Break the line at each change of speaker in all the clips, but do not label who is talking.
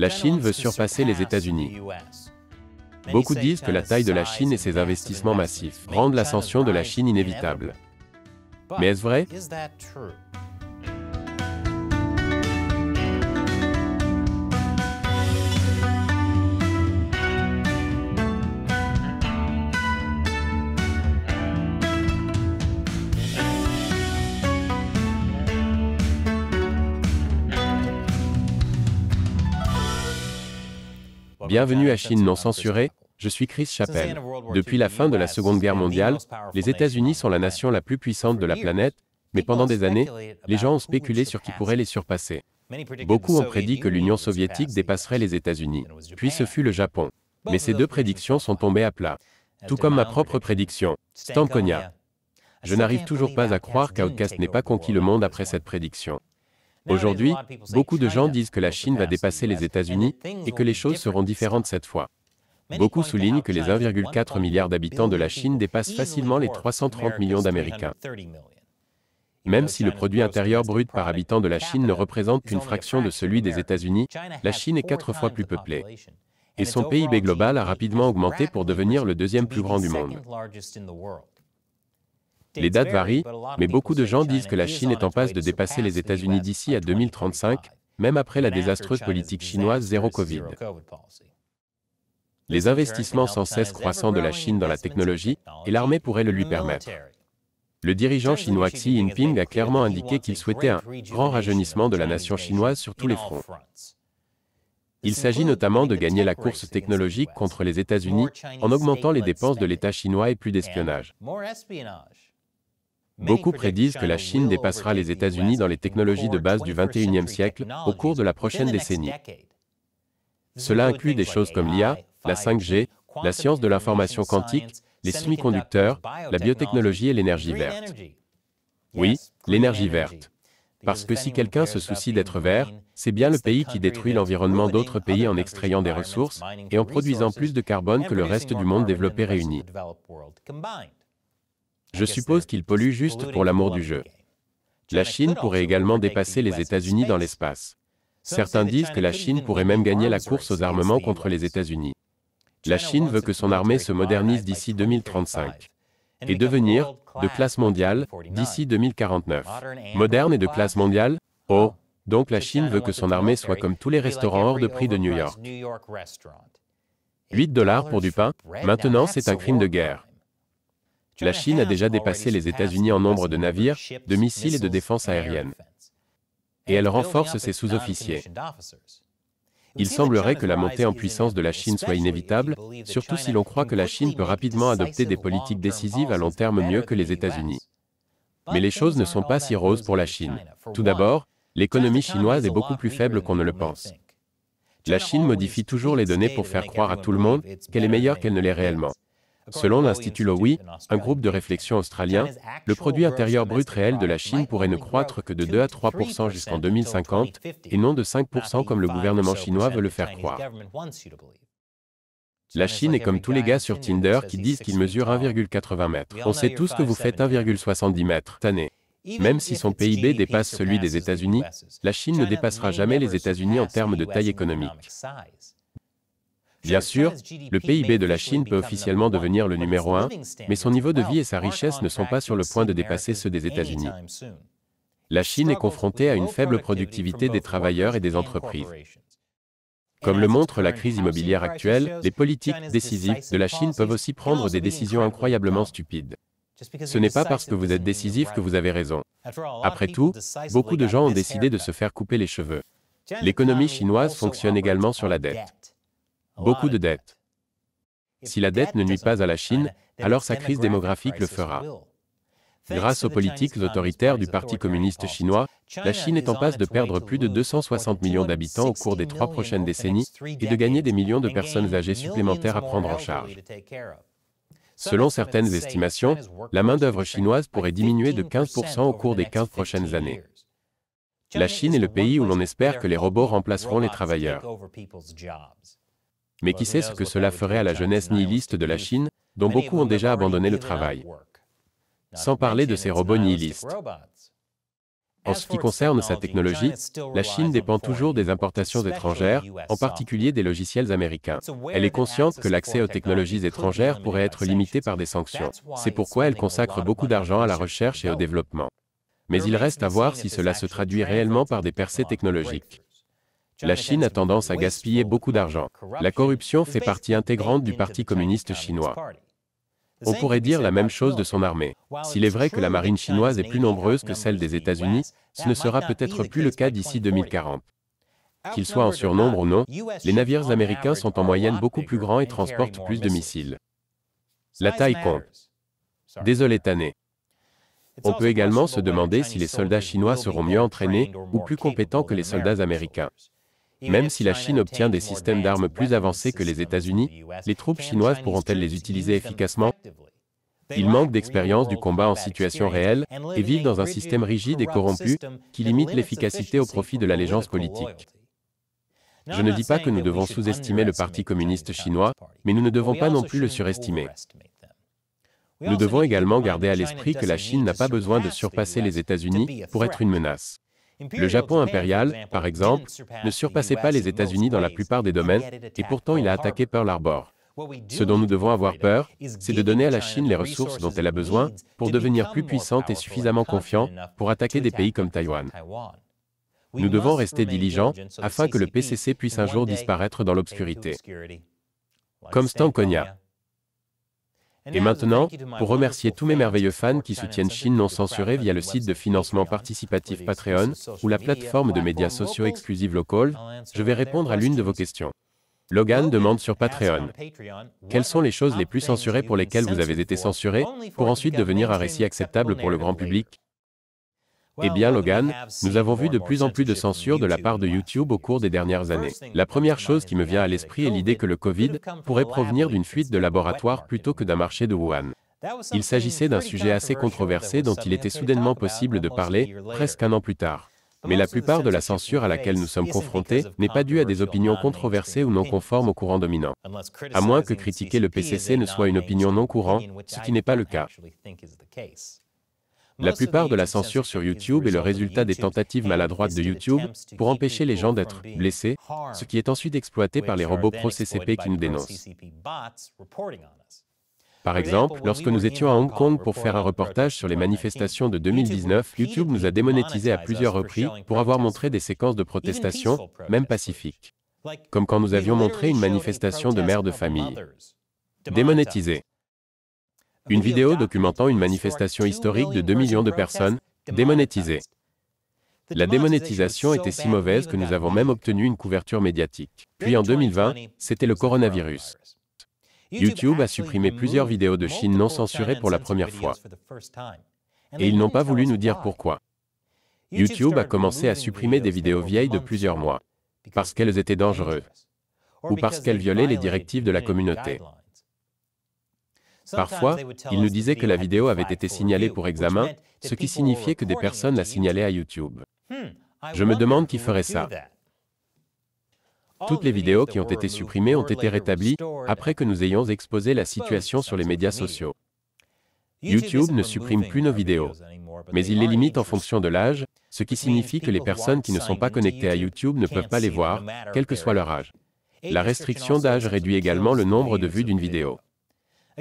La Chine veut surpasser les États-Unis. Beaucoup disent que la taille de la Chine et ses investissements massifs rendent l'ascension de la Chine inévitable. Mais est-ce vrai Bienvenue à Chine non censurée, je suis Chris Chappelle. Depuis la fin de la Seconde Guerre mondiale, les États-Unis sont la nation la plus puissante de la planète, mais pendant des années, les gens ont spéculé sur qui pourrait les surpasser. Beaucoup ont prédit que l'Union soviétique dépasserait les États-Unis, puis ce fut le Japon. Mais ces deux prédictions sont tombées à plat. Tout comme ma propre prédiction, Stankonia. Je n'arrive toujours pas à croire qu'Outcast n'ait pas conquis le monde après cette prédiction. Aujourd'hui, beaucoup de gens disent que la Chine va dépasser les États-Unis et que les choses seront différentes cette fois. Beaucoup soulignent que les 1,4 milliard d'habitants de la Chine dépassent facilement les 330 millions d'Américains. Même si le produit intérieur brut par habitant de la Chine ne représente qu'une fraction de celui des États-Unis, la Chine est quatre fois plus peuplée. Et son PIB global a rapidement augmenté pour devenir le deuxième plus grand du monde. Les dates varient, mais beaucoup de gens disent que la Chine est en passe de dépasser les États-Unis d'ici à 2035, même après la désastreuse politique chinoise zéro Covid. Les investissements sans cesse croissants de la Chine dans la technologie, et l'armée pourrait le lui permettre. Le dirigeant chinois Xi Jinping a clairement indiqué qu'il souhaitait un grand rajeunissement de la nation chinoise sur tous les fronts. Il s'agit notamment de gagner la course technologique contre les États-Unis en augmentant les dépenses de l'État chinois et plus d'espionnage. Beaucoup prédisent que la Chine dépassera les États-Unis dans les technologies de base du 21e siècle au cours de la prochaine décennie. Cela inclut des choses comme l'IA, la 5G, la science de l'information quantique, les semi-conducteurs, la biotechnologie et l'énergie verte. Oui, l'énergie verte. Parce que si quelqu'un se soucie d'être vert, c'est bien le pays qui détruit l'environnement d'autres pays en extrayant des ressources et en produisant plus de carbone que le reste du monde développé réuni. Je suppose qu'il pollue juste pour l'amour du jeu. La Chine pourrait également dépasser les États-Unis dans l'espace. Certains disent que la Chine pourrait même gagner la course aux armements contre les États-Unis. La Chine veut que son armée se modernise d'ici 2035 et devenir de classe mondiale d'ici 2049. Moderne et de classe mondiale Oh Donc la Chine veut que son armée soit comme tous les restaurants hors de prix de New York. 8 dollars pour du pain, maintenant c'est un crime de guerre la Chine a déjà dépassé les États-Unis en nombre de navires, de missiles et de défense aérienne. Et elle renforce ses sous-officiers. Il semblerait que la montée en puissance de la Chine soit inévitable, surtout si l'on croit que la Chine peut rapidement adopter des politiques décisives à long terme mieux que les États-Unis. Mais les choses ne sont pas si roses pour la Chine. Tout d'abord, l'économie chinoise est beaucoup plus faible qu'on ne le pense. La Chine modifie toujours les données pour faire croire à tout le monde qu'elle est meilleure qu'elle ne l'est réellement. Selon l'Institut Lowy, un groupe de réflexion australien, le produit intérieur brut réel de la Chine pourrait ne croître que de 2 à 3 jusqu'en 2050 et non de 5 comme le gouvernement chinois veut le faire croire. La Chine est comme tous les gars sur Tinder qui disent qu'ils mesurent 1,80 m. On sait tous que vous faites 1,70 mètres. Année. Même si son PIB dépasse celui des États-Unis, la Chine ne dépassera jamais les États-Unis en termes de taille économique. Bien sûr, le PIB de la Chine peut officiellement devenir le numéro un, mais son niveau de vie et sa richesse ne sont pas sur le point de dépasser ceux des États-Unis. La Chine est confrontée à une faible productivité des travailleurs et des entreprises. Comme le montre la crise immobilière actuelle, les politiques décisives de la Chine peuvent aussi prendre des décisions incroyablement stupides. Ce n'est pas parce que vous êtes décisif que vous avez raison. Après tout, beaucoup de gens ont décidé de se faire couper les cheveux. L'économie chinoise fonctionne également sur la dette beaucoup de dettes. Si la dette ne nuit pas à la Chine, alors sa crise démographique le fera. Grâce aux politiques autoritaires du Parti communiste chinois, la Chine est en passe de perdre plus de 260 millions d'habitants au cours des trois prochaines décennies et de gagner des millions de personnes âgées supplémentaires à prendre en charge. Selon certaines estimations, la main-d'œuvre chinoise pourrait diminuer de 15% au cours des 15 prochaines années. La Chine est le pays où l'on espère que les robots remplaceront les travailleurs. Mais qui sait ce que cela ferait à la jeunesse nihiliste de la Chine, dont beaucoup ont déjà abandonné le travail. Sans parler de ces robots nihilistes. En ce qui concerne sa technologie, la Chine dépend toujours des importations étrangères, en particulier des logiciels américains. Elle est consciente que l'accès aux technologies étrangères pourrait être limité par des sanctions. C'est pourquoi elle consacre beaucoup d'argent à la recherche et au développement. Mais il reste à voir si cela se traduit réellement par des percées technologiques. La Chine a tendance à gaspiller beaucoup d'argent. La corruption fait partie intégrante du Parti communiste chinois. On pourrait dire la même chose de son armée. S'il est vrai que la marine chinoise est plus nombreuse que celle des États-Unis, ce ne sera peut-être plus le cas d'ici 2040. Qu'ils soient en surnombre ou non, les navires américains sont en moyenne beaucoup plus grands et transportent plus de missiles. La taille compte. Désolé Tané. On peut également se demander si les soldats chinois seront mieux entraînés ou plus compétents que les soldats américains. Même si la Chine obtient des systèmes d'armes plus avancés que les États-Unis, les troupes chinoises pourront-elles les utiliser efficacement ils manquent d'expérience du combat en situation réelle et vivent dans un système rigide et corrompu qui limite l'efficacité au profit de l'allégeance politique. Je ne dis pas que nous devons sous-estimer le Parti communiste chinois, mais nous ne devons pas non plus le surestimer. Nous devons également garder à l'esprit que la Chine n'a pas besoin de surpasser les États-Unis pour être une menace. Le Japon impérial, par exemple, ne surpassait pas les États-Unis dans la plupart des domaines, et pourtant il a attaqué Pearl Harbor. Ce dont nous devons avoir peur, c'est de donner à la Chine les ressources dont elle a besoin pour devenir plus puissante et suffisamment confiante pour attaquer des pays comme Taïwan. Nous devons rester diligents afin que le PCC puisse un jour disparaître dans l'obscurité. Comme Stankonia. Et maintenant, pour remercier tous mes merveilleux fans qui soutiennent Chine non censurée via le site de financement participatif Patreon ou la plateforme de médias sociaux exclusives Local, je vais répondre à l'une de vos questions. Logan demande sur Patreon. Quelles sont les choses les plus censurées pour lesquelles vous avez été censuré, pour ensuite devenir un récit acceptable pour le grand public eh bien Logan, nous avons vu de plus en plus de censure de la part de YouTube au cours des dernières années. La première chose qui me vient à l'esprit est l'idée que le Covid pourrait provenir d'une fuite de laboratoire plutôt que d'un marché de Wuhan. Il s'agissait d'un sujet assez controversé dont il était soudainement possible de parler, presque un an plus tard. Mais la plupart de la censure à laquelle nous sommes confrontés n'est pas due à des opinions controversées ou non conformes au courant dominant. À moins que critiquer le PCC ne soit une opinion non courante, ce qui n'est pas le cas. La plupart de la censure sur YouTube est le résultat des tentatives maladroites de YouTube pour empêcher les gens d'être blessés, ce qui est ensuite exploité par les robots pro-CCP qui nous dénoncent. Par exemple, lorsque nous étions à Hong Kong pour faire un reportage sur les manifestations de 2019, YouTube nous a démonétisés à plusieurs reprises pour avoir montré des séquences de protestations, même pacifiques. Comme quand nous avions montré une manifestation de mères de famille. démonétisé une vidéo documentant une manifestation historique de 2 millions de personnes démonétisée. La démonétisation était si mauvaise que nous avons même obtenu une couverture médiatique. Puis en 2020, c'était le coronavirus. YouTube a supprimé plusieurs vidéos de Chine non censurées pour la première fois. Et ils n'ont pas voulu nous dire pourquoi. YouTube a commencé à supprimer des vidéos vieilles de plusieurs mois, parce qu'elles étaient dangereuses, ou parce qu'elles violaient les directives de la communauté. Parfois, ils nous disaient que la vidéo avait été signalée pour examen, ce qui signifiait que des personnes la signalaient à YouTube. Hmm, Je me demande qui ferait ça. Toutes les vidéos qui ont été supprimées ont été rétablies après que nous ayons exposé la situation sur les médias sociaux. YouTube ne supprime plus nos vidéos, mais il les limite en fonction de l'âge, ce qui signifie que les personnes qui ne sont pas connectées à YouTube ne peuvent pas les voir, quel que soit leur âge. La restriction d'âge réduit également le nombre de vues d'une vidéo.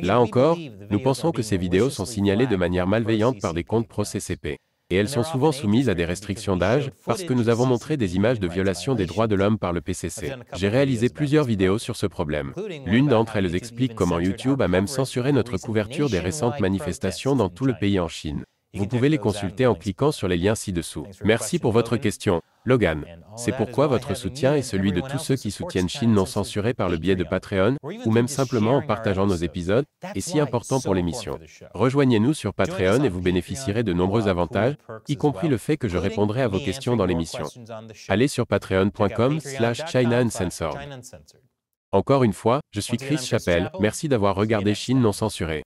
Là encore, nous pensons que ces vidéos sont signalées de manière malveillante par des comptes pro-CCP. Et elles sont souvent soumises à des restrictions d'âge, parce que nous avons montré des images de violations des droits de l'homme par le PCC. J'ai réalisé plusieurs vidéos sur ce problème. L'une d'entre elles explique comment YouTube a même censuré notre couverture des récentes manifestations dans tout le pays en Chine. Vous pouvez les consulter en cliquant sur les liens ci-dessous. Merci pour votre question, Logan. C'est pourquoi votre soutien et celui de tous ceux qui soutiennent Chine non censurée par le biais de Patreon, ou même simplement en partageant nos épisodes, est si important pour l'émission. Rejoignez-nous sur Patreon et vous bénéficierez de nombreux avantages, y compris le fait que je répondrai à vos questions dans l'émission. Allez sur patreon.com slash China Encore une fois, je suis Chris Chappelle, merci d'avoir regardé Chine non censurée.